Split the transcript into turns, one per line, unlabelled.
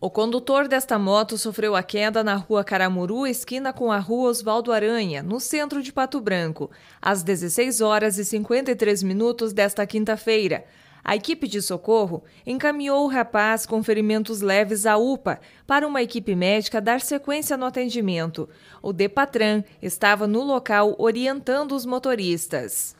O condutor desta moto sofreu a queda na rua Caramuru, esquina com a rua Oswaldo Aranha, no centro de Pato Branco, às 16 horas e 53 minutos desta quinta-feira. A equipe de socorro encaminhou o rapaz com ferimentos leves à UPA para uma equipe médica dar sequência no atendimento. O Depatran estava no local orientando os motoristas.